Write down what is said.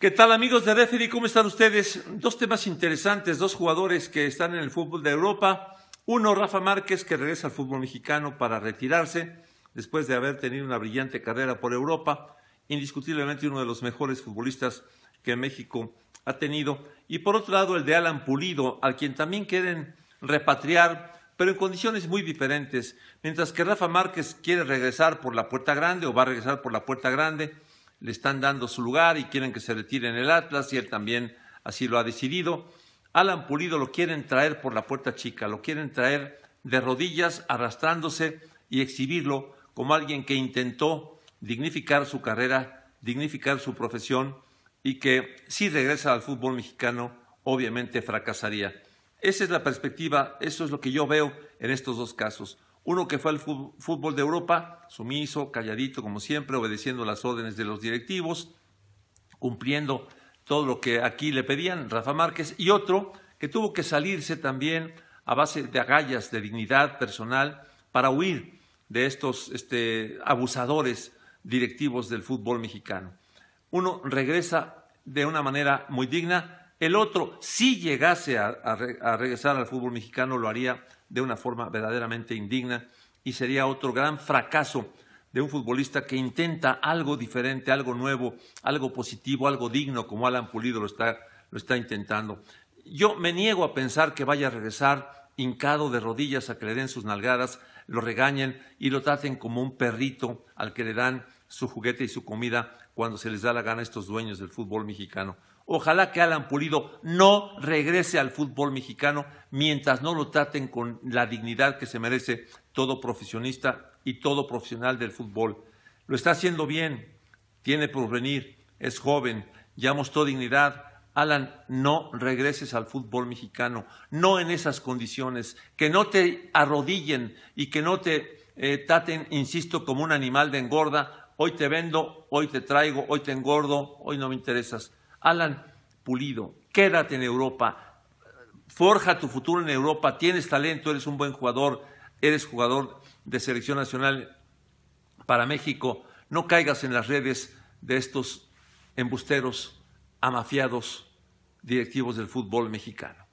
¿Qué tal amigos de Referee? ¿Cómo están ustedes? Dos temas interesantes, dos jugadores que están en el fútbol de Europa. Uno, Rafa Márquez, que regresa al fútbol mexicano para retirarse después de haber tenido una brillante carrera por Europa, indiscutiblemente uno de los mejores futbolistas que México ha tenido. Y por otro lado, el de Alan Pulido, al quien también quieren repatriar, pero en condiciones muy diferentes. Mientras que Rafa Márquez quiere regresar por la puerta grande o va a regresar por la puerta grande, le están dando su lugar y quieren que se retire en el Atlas y él también así lo ha decidido. Alan Pulido lo quieren traer por la puerta chica, lo quieren traer de rodillas, arrastrándose y exhibirlo como alguien que intentó dignificar su carrera, dignificar su profesión y que si regresa al fútbol mexicano obviamente fracasaría. Esa es la perspectiva, eso es lo que yo veo en estos dos casos. Uno que fue al fútbol de Europa, sumiso, calladito como siempre, obedeciendo las órdenes de los directivos, cumpliendo todo lo que aquí le pedían, Rafa Márquez, y otro que tuvo que salirse también a base de agallas de dignidad personal para huir de estos este, abusadores directivos del fútbol mexicano. Uno regresa de una manera muy digna, el otro, si llegase a regresar al fútbol mexicano, lo haría de una forma verdaderamente indigna y sería otro gran fracaso de un futbolista que intenta algo diferente, algo nuevo, algo positivo, algo digno, como Alan Pulido lo está, lo está intentando. Yo me niego a pensar que vaya a regresar hincado de rodillas a que le den sus nalgadas, lo regañen y lo traten como un perrito al que le dan su juguete y su comida cuando se les da la gana a estos dueños del fútbol mexicano. Ojalá que Alan Pulido no regrese al fútbol mexicano mientras no lo traten con la dignidad que se merece todo profesionista y todo profesional del fútbol. Lo está haciendo bien, tiene porvenir, es joven, ya mostró dignidad. Alan, no regreses al fútbol mexicano, no en esas condiciones, que no te arrodillen y que no te eh, traten, insisto, como un animal de engorda. Hoy te vendo, hoy te traigo, hoy te engordo, hoy no me interesas. Alan Pulido, quédate en Europa, forja tu futuro en Europa, tienes talento, eres un buen jugador, eres jugador de selección nacional para México, no caigas en las redes de estos embusteros, amafiados, directivos del fútbol mexicano.